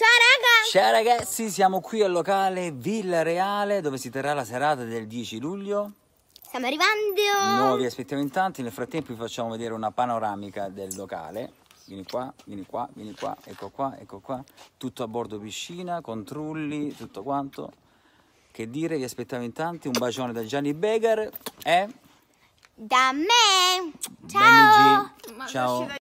Ciao raga! Ciao ragazzi, siamo qui al locale Villa Reale dove si terrà la serata del 10 luglio. Stiamo arrivando! Noi vi aspettiamo in tanti, nel frattempo vi facciamo vedere una panoramica del locale. Vieni qua, vieni qua, vieni qua, ecco qua, ecco qua. Tutto a bordo piscina, contrulli, tutto quanto. Che dire, vi aspettiamo in tanti. Un bacione da Gianni Begar e... Eh? Da me! Ciao! Ciao!